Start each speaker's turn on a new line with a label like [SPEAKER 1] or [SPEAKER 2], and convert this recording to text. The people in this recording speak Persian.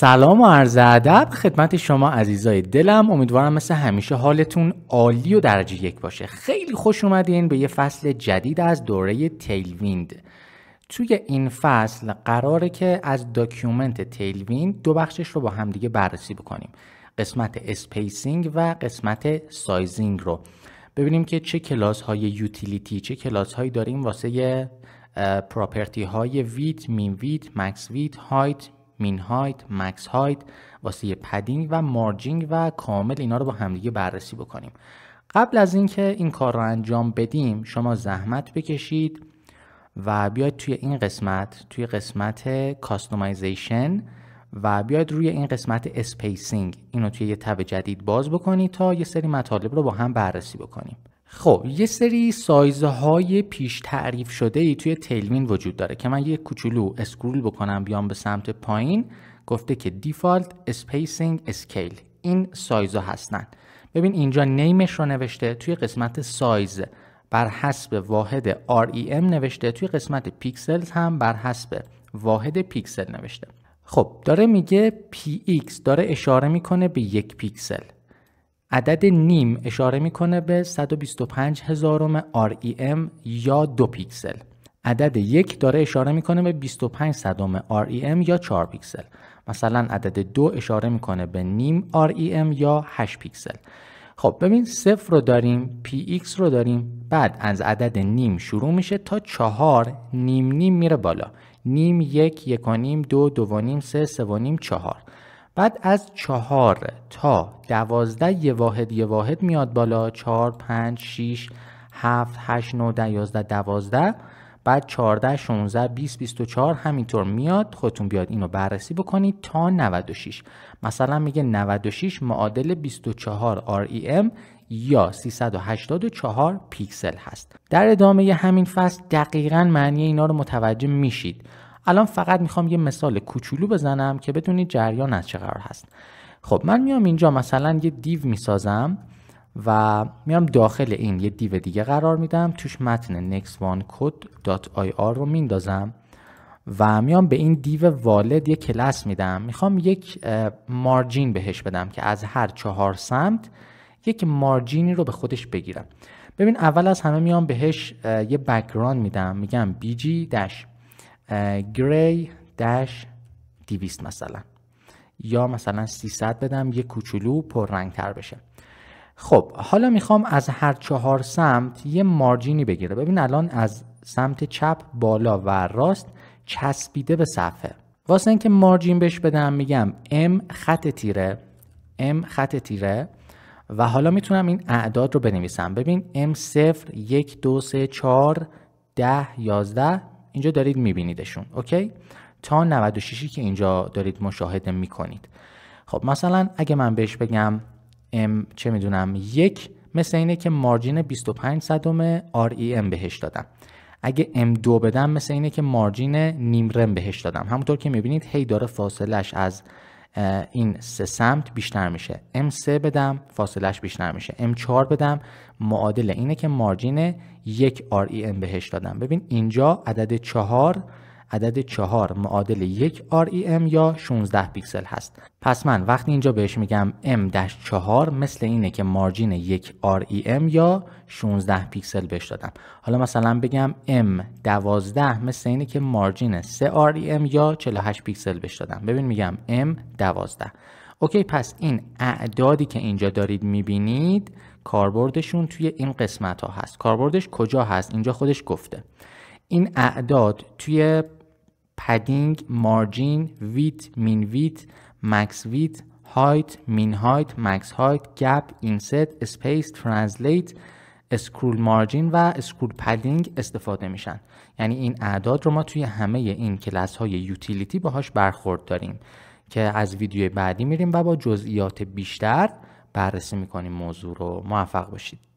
[SPEAKER 1] سلام و عرض ادب خدمت شما عزیزای دلم امیدوارم مثل همیشه حالتون عالی و درجه یک باشه خیلی خوش اومدین به یه فصل جدید از دوره تیلویند توی این فصل قراره که از داکیومنت تیلویند دو بخشش رو با همدیگه بررسی بکنیم قسمت اسپیسینگ و قسمت سایزینگ رو ببینیم که چه کلاس های یوتیلیتی چه کلاس هایی داریم واسه پراپرتی های ویت، مین ویت، مکس ویت، هایت، مین هایت، مکس هایت، واسه پدینگ و مارجینگ و کامل اینا رو با همدیگه بررسی بکنیم. قبل از اینکه این کار رو انجام بدیم شما زحمت بکشید و بیاید توی این قسمت توی قسمت کاستومایزیشن و بیاید روی این قسمت اسپیسینگ اینو توی یه تب جدید باز بکنید تا یه سری مطالب رو با هم بررسی بکنیم خب یه سری سایزهای پیش تعریف شده ای توی تیلوین وجود داره که من یه کوچولو اسکرول بکنم بیام به سمت پایین گفته که دیفالت اسپیسینگ اسکیل این سایزها هستن ببین اینجا نیمش رو نوشته توی قسمت سایز بر حسب واحد REM نوشته توی قسمت پیکسلز هم بر حسب واحد پیکسل نوشته خب داره میگه PX داره اشاره میکنه به یک پیکسل عدد نیم اشاره میکنه به 125 هزارم REM یا دو پیکسل عدد یک داره اشاره میکنه به 25 صدم REM یا 4 پیکسل مثلا عدد دو اشاره میکنه به نیم REM یا 8 پیکسل خب ببین صفر رو داریم PX رو داریم بعد از عدد نیم شروع میشه تا چهار نیم نیم میره بالا نیم یک یک و نیم دو دو و نیم سه سه و نیم چهار بعد از چهار تا دوازده یه واحد یه واحد میاد بالا چهار پنج شیش هفت هشت نو ده یازده دوازده بعد 14 بیست 20 24 همینطور میاد خودتون بیاد اینو بررسی بکنید تا 96 مثلا میگه 96 معادل 24 ام یا 384 پیکسل هست در ادامه همین فصل دقیقا معنی اینا رو متوجه میشید الان فقط میخوام یه مثال کوچولو بزنم که بدونید جریان از چه قرار هست خب من میام اینجا مثلا یه دیو میسازم و میام داخل این یه دیو دیگه قرار میدم توش متن nextonecode.ir رو میندازم و میام به این دیو والد یه کلاس میدم میخوام یک مارجین بهش بدم که از هر چهار سمت یک مارجینی رو به خودش بگیرم ببین اول از همه میام بهش یه بکگراند میدم میگم bg گری دش 200 مثلا یا مثلا 300 بدم یه کوچولو پررنگ تر بشه خب حالا میخوام از هر چهار سمت یه مارجینی بگیره ببین الان از سمت چپ بالا و راست چسبیده به صفحه واسه اینکه مارجین بهش بدم میگم M خط تیره M خط تیره و حالا میتونم این اعداد رو بنویسم ببین M 0 1 2 3 4 10 11 اینجا دارید میبینیدشون اوکی تا 96 که اینجا دارید مشاهده میکنید خب مثلا اگه من بهش بگم ام چه میدونم یک مثل اینه که مارجین 25 صدم ام بهش دادم اگه ام 2 بدم مثل اینه که مارجین نیم رم بهش دادم همونطور که میبینید هی داره فاصلش از این سه سمت بیشتر میشه M3 بدم فاصلش بیشتر میشه M4 بدم معادل اینه که مارجین یک REM بهش دادم ببین اینجا عدد چهار عدد 4 معادل یک REM یا 16 پیکسل هست پس من وقتی اینجا بهش میگم M-4 مثل اینه که مارجین یک REM یا 16 پیکسل بهش دادم حالا مثلا بگم M12 مثل اینه که مارجین 3 REM یا 48 پیکسل بهش دادم ببین میگم M12 اوکی پس این اعدادی که اینجا دارید میبینید کاربردشون توی این قسمت ها هست کاربردش کجا هست اینجا خودش گفته این اعداد توی پدینگ مارجین ویت مین ویت مکس ویت هایت مین هایت مکس هایت گپ اینست اسپیس ترنسلیت اسکرول مارجین و اسکرول پدینگ استفاده میشن یعنی این اعداد رو ما توی همه این کلاس های یوتیلیتی باهاش برخورد داریم که از ویدیو بعدی میریم و با جزئیات بیشتر بررسی میکنیم موضوع رو موفق باشید